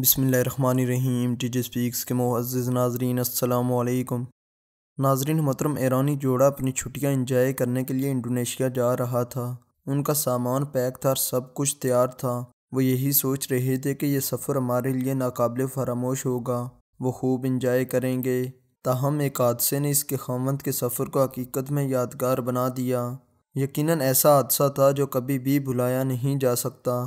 बसमीम T G speaks के मुआज़ नाजरीन असलकम नाजरीन मोहतरम ईरानी जोड़ा अपनी छुट्टियाँ इंजॉय करने के लिए इंडोनेशिया जा रहा था उनका सामान पैक था और सब कुछ तैयार था वो यही सोच रहे थे कि यह सफ़र हमारे लिए नाकबले फरामोश होगा वो खूब इंजॉय करेंगे ताहम एक हादसे ने इसके खामंद के सफ़र को हकीकत में यादगार बना दिया यकीनन ऐसा हादसा था जो कभी भी भुलाया नहीं जा सकता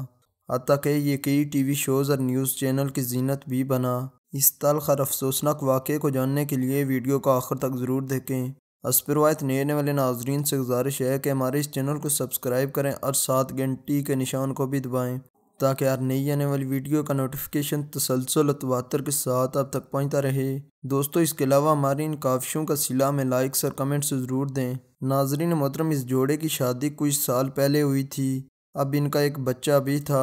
अतः के ये कई टी वी शोज़ और न्यूज़ चैनल की जीनत भी बना इस तलख और अफसोसनाक वाक़े को जानने के लिए वीडियो को आखिर तक ज़रूर देखें असपरवायत नए वाले नाजरीन से गुजारिश है कि हमारे इस चैनल को सब्सक्राइब करें और सात घंटी के निशान को भी दबाएँ ताकि हर नई आने वाली वीडियो का नोटिफिकेशन तसलसल तवातर के साथ अब तक पहुँचता रहे दोस्तों इसके अलावा हमारी इन काविशों का सिला में लाइक्स और कमेंट्स ज़रूर दें नाजरीन मोहतरम इस जोड़े की शादी कुछ साल पहले हुई थी अब इनका एक बच्चा भी था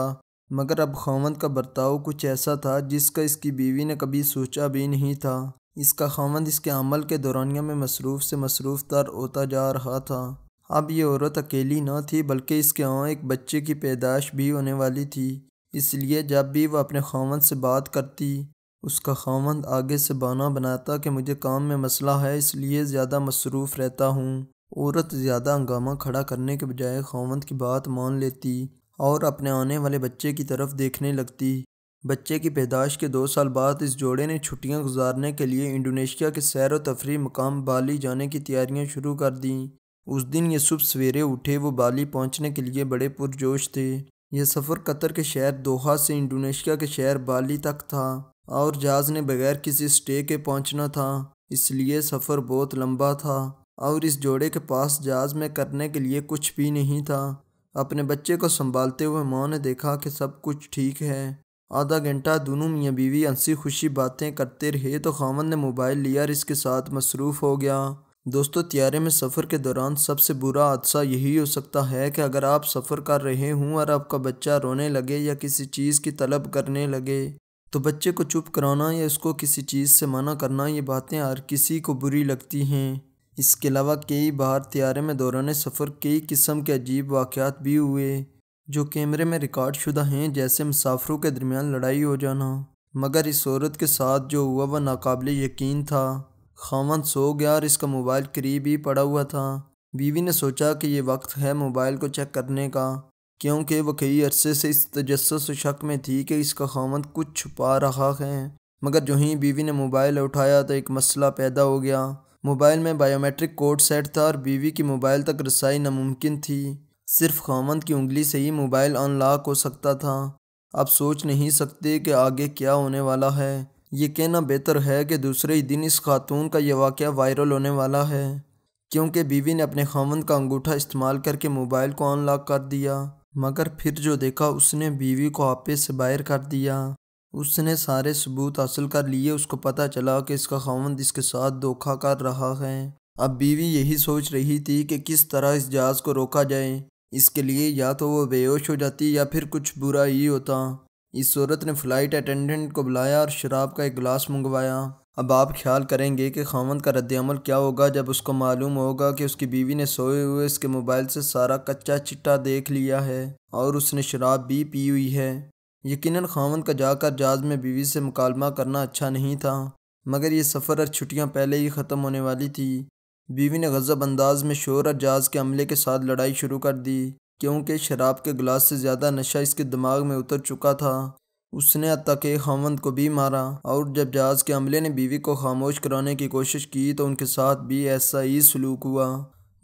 मगर अब खामंद का बर्ताव कुछ ऐसा था जिसका इसकी बीवी ने कभी सोचा भी नहीं था इसका खामंद इसके अमल के दौरानिया में मसरूफ़ से मसरूफ़ तर होता जा रहा था अब ये औरत अकेली ना थी बल्कि इसके यहाँ एक बच्चे की पैदाश भी होने वाली थी इसलिए जब भी वह अपने खामंद से बात करती उसका खामंद आगे से बाना बनाता कि मुझे काम में मसला है इसलिए ज़्यादा मसरूफ़ रहता हूँ औरत ज़्यादा हंगामा खड़ा करने के बजाय खामंद की बात मान लेती और अपने आने वाले बच्चे की तरफ देखने लगती बच्चे की पैदाइश के दो साल बाद इस जोड़े ने छुट्टियां गुजारने के लिए इंडोनेशिया के सैर व तफरी मकाम बाली जाने की तैयारियां शुरू कर दीं उस दिन ये सुबह सवेरे उठे वो बाली पहुंचने के लिए बड़े पुरजोश थे यह सफ़र कतर के शहर दोहा से इंडोनेशिया के शहर बाली तक था और जहाज़ ने बगैर किसी स्टे के पहुँचना था इसलिए सफ़र बहुत लंबा था और इस जोड़े के पास जहाज में करने के लिए कुछ भी नहीं था अपने बच्चे को संभालते हुए माँ ने देखा कि सब कुछ ठीक है आधा घंटा दोनों मियाँ बीवी हंसी खुशी बातें करते रहे तो खामन ने मोबाइल लिया और इसके साथ मसरूफ़ हो गया दोस्तों त्यारे में सफ़र के दौरान सबसे बुरा हादसा यही हो सकता है कि अगर आप सफ़र कर रहे हों और आपका बच्चा रोने लगे या किसी चीज़ की तलब करने लगे तो बच्चे को चुप कराना या उसको किसी चीज़ से मना करना ये बातें हर किसी को बुरी लगती हैं इसके अलावा कई बार त्यारे में दौरान सफ़र कई किस्म के अजीब वाक़ात भी हुए जो कैमरे में रिकॉर्ड शुदा हैं जैसे मुसाफरों के दरमियान लड़ाई हो जाना मगर इस औरत के साथ जो हुआ वह नाकबिल यकीन था खामन सो गया और इसका मोबाइल करीब ही पड़ा हुआ था बीवी ने सोचा कि यह वक्त है मोबाइल को चेक करने का क्योंकि वह कई अरसे से इस तजस्स शक में थी कि इसका खामन कुछ छुपा रहा है मगर जो ही बीवी ने मोबाइल उठाया तो एक मसला पैदा हो गया मोबाइल में बायोमेट्रिक कोड सेट था और बीवी की मोबाइल तक रसाई नामुमकिन थी सिर्फ खामंद की उंगली से ही मोबाइल अनलॉक हो सकता था आप सोच नहीं सकते कि आगे क्या होने वाला है ये कहना बेहतर है कि दूसरे ही दिन इस खातून का यह वाक़ वायरल होने वाला है क्योंकि बीवी ने अपने खामंद का अंगूठा इस्तेमाल करके मोबाइल को अनलॉक कर दिया मगर फिर जो देखा उसने बीवी को आपे से बाहर कर दिया उसने सारे सबूत हासिल कर लिए उसको पता चला कि इसका खावंद इसके साथ धोखा कर रहा है अब बीवी यही सोच रही थी कि किस तरह इस जहाज़ को रोका जाए इसके लिए या तो वो बेहोश हो जाती या फिर कुछ बुरा ही होता इस सूरत ने फ़्लाइट अटेंडेंट को बुलाया और शराब का एक गिलास मंगवाया अब आप ख्याल करेंगे कि खामंद का रद्दमल क्या होगा जब उसको मालूम होगा कि उसकी बीवी ने सोए हुए इसके मोबाइल से सारा कच्चा चिट्टा देख लिया है और उसने शराब भी पी हुई है यकीनन खावन का जाकर जहाज़ में बीवी से मुकालमा करना अच्छा नहीं था मगर ये सफ़र और छुट्टियाँ पहले ही ख़त्म होने वाली थी बीवी ने गज़ब अंदाज में शोर और जहाज़ के अमले के साथ लड़ाई शुरू कर दी क्योंकि शराब के गिलास से ज़्यादा नशा इसके दिमाग में उतर चुका था उसने तके खामंद को भी मारा और जब जहाज़ के अमले ने बीवी को खामोश कराने की कोशिश की तो उनके साथ भी ऐसा ही सलूक हुआ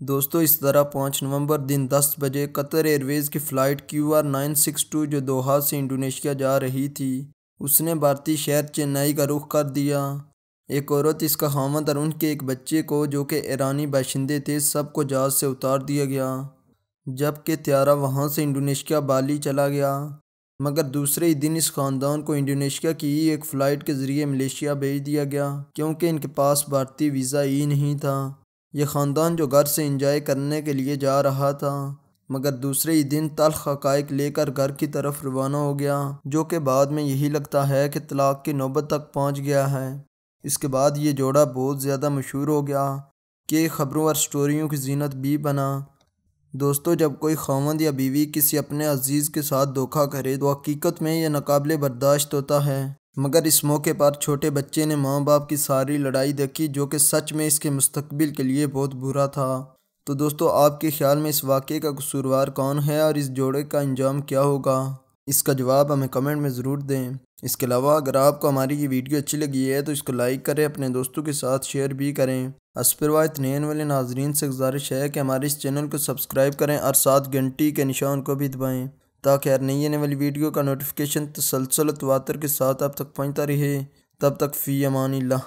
दोस्तों इस तरह पाँच नवंबर दिन दस बजे कतर एयरवेज़ की flight Q R nine six two जो दोहा से इंडोनेशिया जा रही थी उसने भारतीय शहर चेन्नई का रुख कर दिया एक औरत इसका हामद और उनके एक बच्चे को जो कि ईरानी बाशिंदे थे सबको जहाज़ से उतार दिया गया जबकि त्यारा वहाँ से इंडोनेशिया बाली चला गया मगर दूसरे ही दिन इस ख़ानदान को इंडोनेशिया की ही एक फ़्लाइट के ज़रिए मलेशिया भेज दिया गया क्योंकि इनके पास भारतीय वीज़ा ही नहीं था यह ख़ानदान जो घर से इंजॉय करने के लिए जा रहा था मगर दूसरे ही दिन तलख हकाइक लेकर घर की तरफ रवाना हो गया जो कि बाद में यही लगता है कि तलाक की नौबत तक पहुंच गया है इसके बाद ये जोड़ा बहुत ज़्यादा मशहूर हो गया कि ख़बरों और स्टोरीों की जीनत भी बना दोस्तों जब कोई खामद या बीवी किसी अपने अजीज़ के साथ धोखा करे तो हकीकत में यह नाकबले बर्दाश्त होता है मगर इस मौके पर छोटे बच्चे ने माँ बाप की सारी लड़ाई देखी जो कि सच में इसके मुस्तबिल के लिए बहुत बुरा था तो दोस्तों आपके ख्याल में इस वाक़े का कसूरवार कौन है और इस जोड़े का अंजाम क्या होगा इसका जवाब हमें कमेंट में ज़रूर दें इसके अलावा अगर आपको हमारी ये वीडियो अच्छी लगी है तो इसको लाइक करें अपने दोस्तों के साथ शेयर भी करें असपरवा इतने वाले नाजरीन से गुजारिश है कि हमारे इस चैनल को सब्सक्राइब करें और साथ घंटी के निशान को भी दबाएँ ताकि हर नई आने वाली वीडियो का नोटिफिकेशन तसलसल तो वातर के साथ आप तक पहुँचता रहे तब तक फ़ी अमानी ला